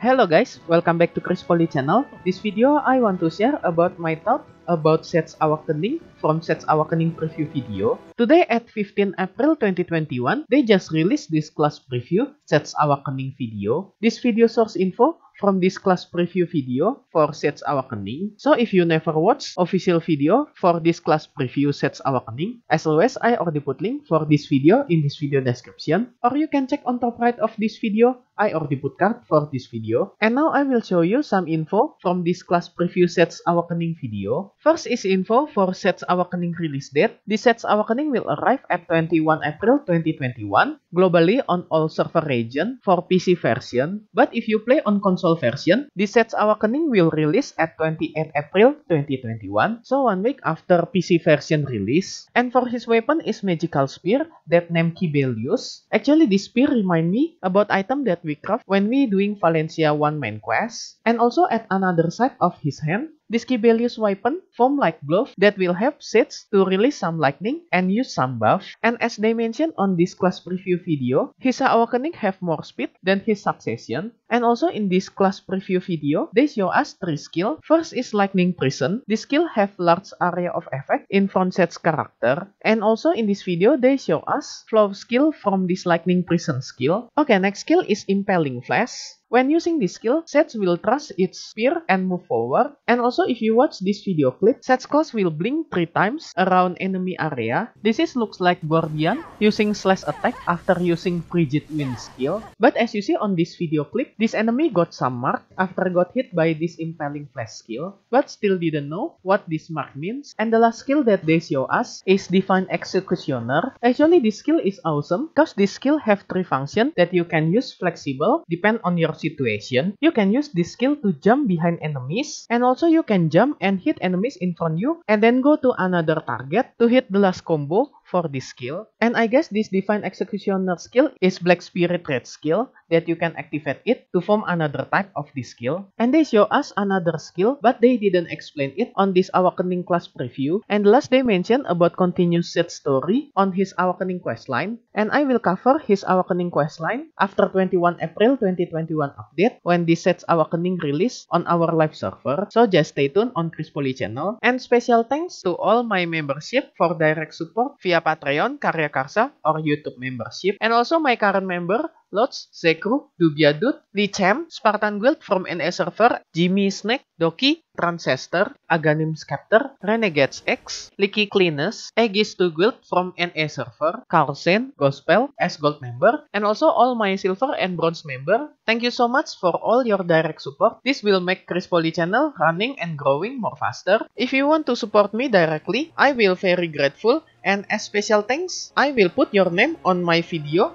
Hello guys, welcome back to Chris Poly channel. This video I want to share about my thought about Sets Awakening from Sets Awakening preview video. Today at 15 April 2021, they just released this class preview, Sets Awakening video. This video source info from this class preview video for Sets Awakening. So if you never watched official video for this class preview Sets Awakening, as always I already put link for this video in this video description. Or you can check on top right of this video I or the card for this video. And now I will show you some info from this class preview Sets Awakening video. First is info for Sets Awakening release date. The Sets Awakening will arrive at 21 April 2021 globally on all server region for PC version. But if you play on console version, the Sets Awakening will release at 28 April 2021, so one week after PC version release. And for his weapon is Magical Spear that name Kibelius. Actually, this spear remind me about item that craft when we doing Valencia one main quest and also at another side of his hand This Kibelius weapon form like glove that will help sets to release some lightning and use some buff. And as they mentioned on this class preview video, his awakening have more speed than his succession. And also in this class preview video, they show us 3 skill. First is lightning prison. This skill have large area of effect in front sets character. And also in this video, they show us flow skill from this lightning prison skill. Okay, next skill is impelling flash. When using this skill, Sets will trust its spear and move forward. And also if you watch this video clip, Sets claws will blink 3 times around enemy area. This is looks like Guardian using slash attack after using Frigid Wind skill. But as you see on this video clip, this enemy got some mark after got hit by this Impaling Flash skill, but still didn't know what this mark means. And the last skill that they show us is Divine Executioner. Actually, this skill is awesome, cause this skill have 3 function that you can use flexible, depend on your situation, you can use this skill to jump behind enemies, and also you can jump and hit enemies in front you, and then go to another target to hit the last combo for this skill. And I guess this Divine Executioner skill is Black Spirit Red skill, that you can activate it to form another type of this skill. And they show us another skill, but they didn't explain it on this Awakening class preview. And last they mention about continuous set story on his Awakening questline. And I will cover his Awakening questline after 21 April 2021 update when this set's Awakening release on our live server. So just stay tuned on Chris Poly channel. And special thanks to all my membership for direct support via Patreon, Karya Karsa, or YouTube membership. And also my current member Lodge, Zekru, Dubiadut, Lichem, Spartan Guild from NA Server, Jimmy Snake, Doki, Aganim Scepter, Renegades X, Licky Cleaners, Aegis to Guild from NA Server, Carlsen, Gospel, S Gold member, and also all my Silver and Bronze member. Thank you so much for all your direct support. This will make Chris Poly channel running and growing more faster. If you want to support me directly, I will very grateful and as special thanks, I will put your name on my video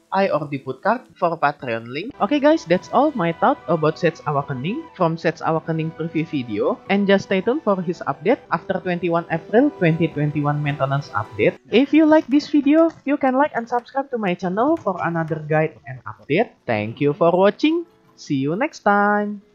I or the put card for Patreon link. Okay guys, that's all my thought about Sets Awakening from Sets Awakening preview video and just stay tuned for his update after 21 April 2021 maintenance update. If you like this video, you can like and subscribe to my channel for another guide and update. Thank you for watching. See you next time.